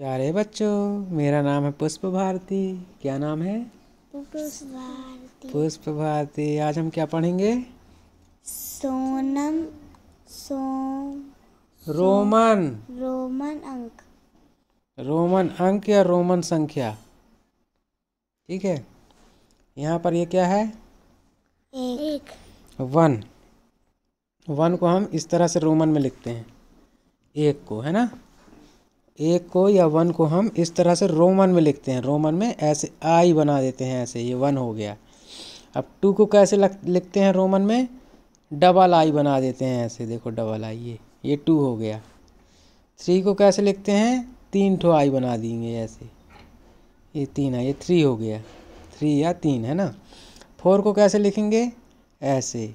प्यारे बच्चों मेरा नाम है पुष्प भारती क्या नाम है पुष्प भारती आज हम क्या पढ़ेंगे सोनम सो रोमन रोमन अंक रोमन अंक या रोमन संख्या ठीक है यहाँ पर ये यह क्या है एक वन वन को हम इस तरह से रोमन में लिखते हैं एक को है ना एक को या वन को हम इस तरह से रोमन में लिखते हैं रोमन में ऐसे आई बना देते हैं ऐसे ये वन हो गया अब टू को कैसे लिखते हैं रोमन में डबल आई बना देते हैं ऐसे देखो डबल आई ये ये टू हो गया थ्री को कैसे लिखते हैं तीन ठो आई बना देंगे ऐसे ये तीन है ये थ्री हो गया थ्री या तीन है ना फोर को कैसे लिखेंगे ऐसे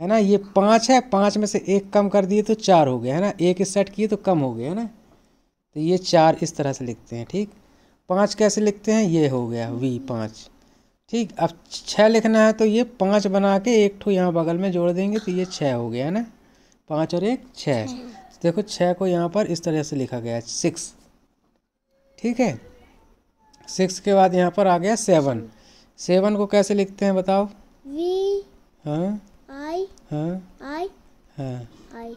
है ना ये पाँच है पाँच में से एक कम कर दिए तो चार हो गया है ना एक सेट किए तो कम हो गया है ना तो ये चार इस तरह से लिखते हैं ठीक पाँच कैसे लिखते हैं ये हो गया वी पाँच ठीक अब छः लिखना है तो ये पाँच बना के एक ठो यहाँ बगल में जोड़ देंगे तो ये छः हो गया है ना पाँच और एक छः तो देखो छः को यहाँ पर इस तरह से लिखा गया है सिक्स ठीक है सिक्स के बाद यहाँ पर आ गया सेवन सेवन को कैसे लिखते हैं बताओ वी हाँ हाँ आई हाँ आई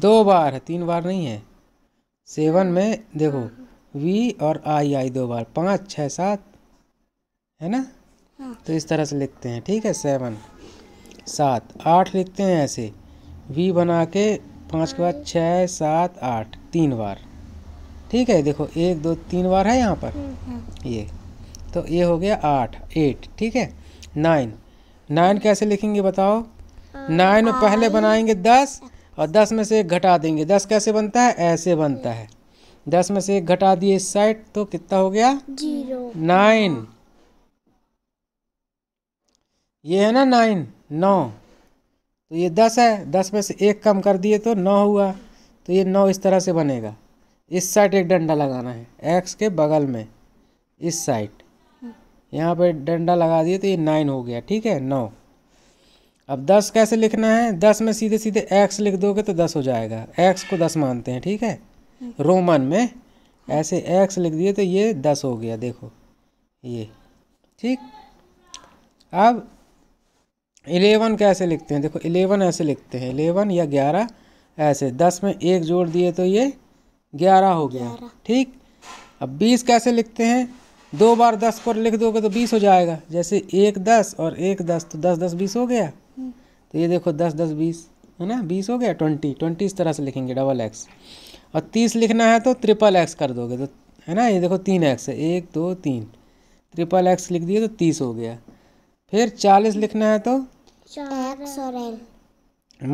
दो बार है तीन बार नहीं है सेवन में देखो हाँ। वी और आई आई दो बार पाँच छः सात है ना हाँ। तो इस तरह से लिखते हैं ठीक है सेवन सात आठ लिखते हैं ऐसे वी बना के पाँच के बाद छः सात आठ तीन बार ठीक है देखो एक दो तीन बार है यहाँ पर हम्म, हाँ। ये तो ये हो गया आठ एट ठीक है नाइन नाइन कैसे लिखेंगे बताओ नाइन में पहले बनाएंगे दस और दस में से एक घटा देंगे दस कैसे बनता है ऐसे बनता है दस में से एक घटा दिए इस साइड तो कितना हो गया जीरो नाइन ये है ना नाइन नौ तो ये दस है दस में से एक कम कर दिए तो नौ हुआ तो ये नौ इस तरह से बनेगा इस साइड एक डंडा लगाना है एक्स के बगल में इस साइड यहाँ पे डंडा लगा दिए तो ये नाइन हो गया ठीक है नौ अब दस कैसे लिखना है दस में सीधे सीधे एक्स लिख दोगे तो दस हो जाएगा एक्स को दस मानते हैं ठीक है रोमन में ऐसे एक्स लिख दिए तो ये दस हो गया देखो ये ठीक अब इलेवन कैसे लिखते हैं देखो इलेवन ऐसे लिखते हैं इलेवन या ग्यारह ऐसे दस में एक जोड़ दिए तो ये ग्यारह हो गया ठीक अब बीस कैसे लिखते हैं दो बार दस को लिख दोगे तो बीस हो जाएगा जैसे एक दस और एक दस तो दस दस बीस हो गया तो ये देखो दस दस बीस है ना बीस हो गया ट्वेंटी ट्वेंटी इस तरह से लिखेंगे डबल एक्स और तीस लिखना है तो ट्रिपल एक्स कर दोगे तो है ना ये देखो तीन एक्स है एक दो तीन ट्रिपल एक्स लिख दिए तो तीस हो गया फिर चालीस लिखना है तो एल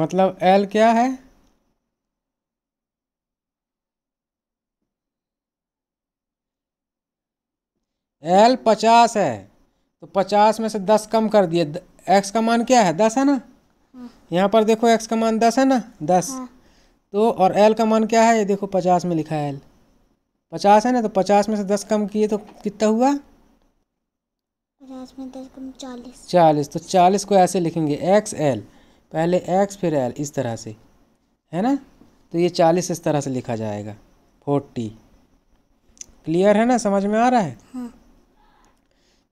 मतलब एल क्या है एल पचास है तो पचास में से दस कम कर दिए एक्स का मान क्या है दस है ना यहाँ पर देखो एक्स का मान दस है ना दस हाँ। तो और एल का मान क्या है ये देखो पचास में लिखा है एल पचास है ना तो पचास में से दस कम किए तो कितना हुआ में कम चालीस चालीस तो चालीस को ऐसे लिखेंगे एक्स एल पहले एक्स फिर एल इस तरह से है ना तो ये चालीस इस तरह से लिखा जाएगा फोर्टी क्लियर है ना समझ में आ रहा है हाँ।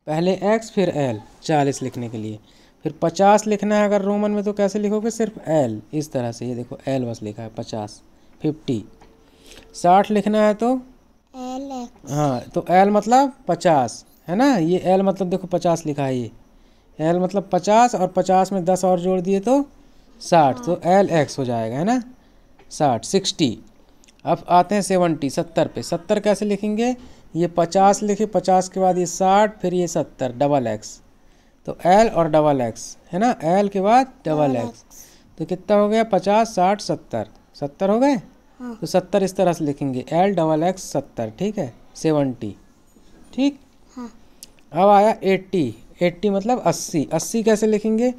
पहले एक्स फिर एल चालीस लिखने के लिए फिर पचास लिखना है अगर रोमन में तो कैसे लिखोगे सिर्फ एल इस तरह से ये देखो एल बस लिखा है पचास फिफ्टी साठ लिखना है तो हाँ तो एल मतलब पचास है ना ये एल मतलब देखो पचास लिखा है ये एल मतलब पचास और पचास में दस और जोड़ दिए तो साठ तो एल हाँ। एक्स हो जाएगा है ना साठ सिक्सटी अब आते हैं सेवनटी सत्तर पे सत्तर कैसे लिखेंगे ये पचास लिखे पचास के बाद ये साठ फिर ये सत्तर डबल एक्स तो एल और डबल एक्स है ना एल के बाद डबल एक्स तो कितना हो गया पचास साठ सत्तर सत्तर हो गए हाँ। तो सत्तर इस तरह से लिखेंगे एल डबल एक्स सत्तर ठीक है सेवनटी ठीक हाँ। अब आया एट्टी एट्टी मतलब अस्सी अस्सी कैसे लिखेंगे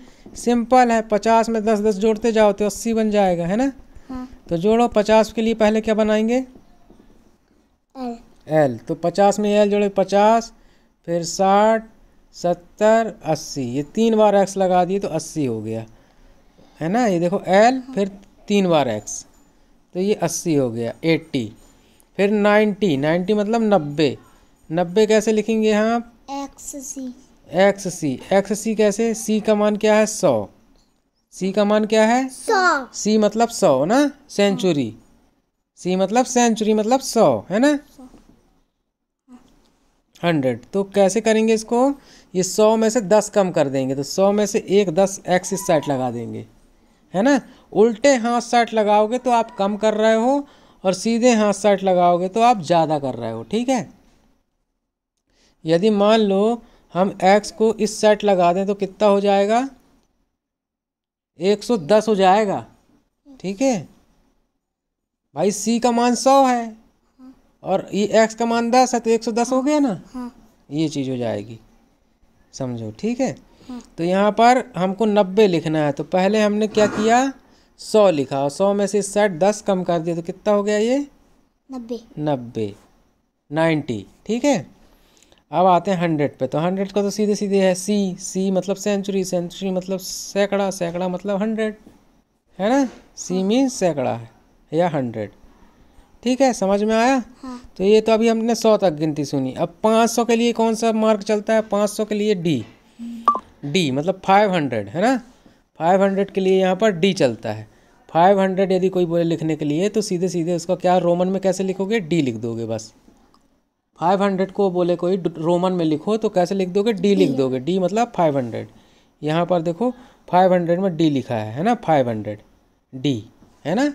सिंपल है पचास में दस दस जोड़ते जाओ तो अस्सी बन जाएगा है ना हाँ। तो जोड़ो पचास के लिए पहले क्या बनाएंगे एल एल तो पचास में एल जोड़े पचास फिर साठ सत्तर अस्सी ये तीन बार एक्स लगा दिए तो अस्सी हो गया है ना ये देखो एल फिर तीन बार एक्स तो ये अस्सी हो गया एट्टी फिर नाइन्टी नाइन्टी मतलब नब्बे नब्बे कैसे लिखेंगे यहाँ आप X C X C X C कैसे सी का मान क्या है सौ सी का मान क्या है सौ सी मतलब सौ ना सेंचुरी सी मतलब सेंचुरी मतलब सौ है ना हंड्रेड तो कैसे करेंगे इसको ये सौ में से दस कम कर देंगे तो सौ में से एक दस एक्स इस साइड लगा देंगे है ना उल्टे हाथ साइड लगाओगे तो आप कम कर रहे हो और सीधे हाथ साइड लगाओगे तो आप ज़्यादा कर रहे हो ठीक है यदि मान लो हम एक्स को इस साइड लगा दें तो कितना हो जाएगा एक सौ दस हो जाएगा ठीक है भाई सी का मान सौ है और ये एक्स का मान दस है तो एक सौ दस हो गया ना हाँ। ये चीज़ हो जाएगी समझो ठीक है हाँ। तो यहाँ पर हमको नब्बे लिखना है तो पहले हमने क्या किया सौ लिखा और सौ में से साठ दस कम कर दिया तो कितना हो गया ये नब्बे नब्बे नाइन्टी ठीक है अब आते हैं हंड्रेड पे तो हंड्रेड का तो सीधे सीधे है सी सी मतलब सेंचुरी सेंचुरी मतलब सैकड़ा सैकड़ा मतलब हंड्रेड है ना सी मीन हाँ। सैकड़ा है या हंड्रेड ठीक है समझ में आया हाँ। तो ये तो अभी हमने सौ तक गिनती सुनी अब पाँच सौ के लिए कौन सा मार्क चलता है पाँच सौ के लिए डी डी मतलब फाइव हंड्रेड है ना फाइव हंड्रेड के लिए यहाँ पर डी चलता है फाइव हंड्रेड यदि कोई बोले लिखने के लिए तो सीधे सीधे उसका क्या रोमन में कैसे लिखोगे डी लिख दोगे बस फाइव हंड्रेड को बोले कोई रोमन में लिखो तो कैसे लिख दोगे डी लिख दोगे डी मतलब फाइव हंड्रेड यहाँ पर देखो फाइव हंड्रेड में डी लिखा है है ना फाइव हंड्रेड डी है ना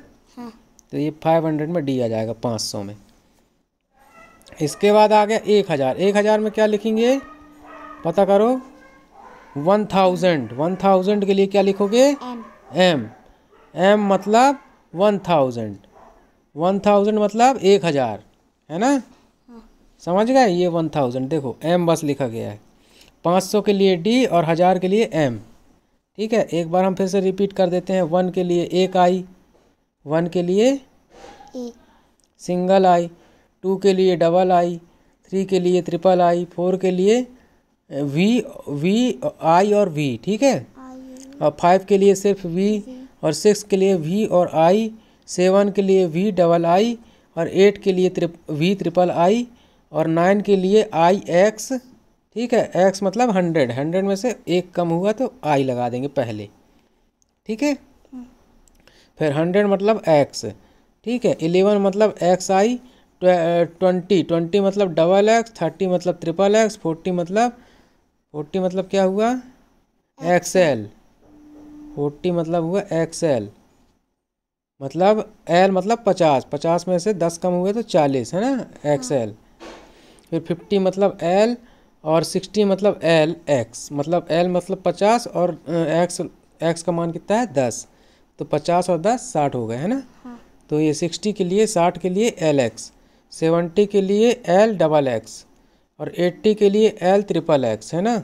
तो ये फाइव हंड्रेड में डी आ जाएगा पाँच सौ में इसके बाद आ गया एक हज़ार एक हज़ार में क्या लिखेंगे पता करो वन थाउजेंड वन थाउजेंड के लिए क्या लिखोगे एम एम मतलब वन थाउजेंड वन थाउजेंड मतलब एक हज़ार है ना हाँ। समझ गए ये वन थाउजेंड देखो एम बस लिखा गया है पाँच सौ के लिए डी और हज़ार के लिए एम ठीक है एक बार हम फिर से रिपीट कर देते हैं वन के लिए एक आई वन के लिए e. सिंगल आई टू के लिए डबल आई थ्री के लिए ट्रिपल आई फोर के लिए वी वी आई और वी ठीक है और फाइव के लिए सिर्फ वी और सिक्स के लिए वी और आई सेवन के लिए वी डबल आई और एट के लिए त्रिप वी ट्रिपल आई और नाइन के लिए आई एक्स ठीक है एक्स मतलब हंड्रेड हंड्रेड में से एक कम हुआ तो आई लगा देंगे पहले ठीक है फिर हंड्रेड मतलब एक्स ठीक है इलेवन मतलब एक्स आई ट्वेंटी ट्वेंटी मतलब डबल एक्स थर्टी मतलब ट्रिपल एक्स फोर्टी मतलब फोर्टी मतलब क्या हुआ एक्सएल फोर्टी मतलब हुआ एक्सएल मतलब एल मतलब पचास पचास में से दस कम हुए तो चालीस है ना एक्सएल फिर फिफ्टी मतलब एल और सिक्सटी मतलब एल एक्स मतलब एल मतलब पचास और एक्स एक्स का मान कितना है दस तो पचास और दस साठ हो गए है ना हाँ। तो ये सिक्सटी के लिए साठ के लिए एल एक्स सेवेंटी के लिए एल डबल एक्स और एट्टी के लिए एल ट्रिपल एक्स है ना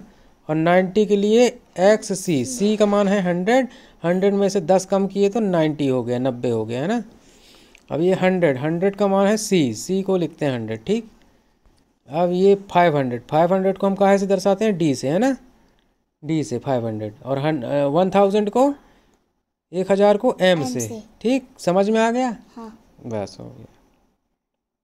और नाइन्टी के लिए एक्स सी सी का मान है हंड्रेड हंड्रेड में से दस कम किए तो नाइन्टी हो गया नब्बे हो गया है ना अब ये हंड्रेड हंड्रेड का मान है सी सी को लिखते हैं हंड्रेड ठीक अब ये फाइव हंड्रेड फाइव हंड्रेड को हम कहाँ से दर्शाते हैं डी से है ना डी से फाइव हंड्रेड और वन थाउजेंड को एक हज़ार को एम से ठीक समझ में आ गया हाँ बस हो गया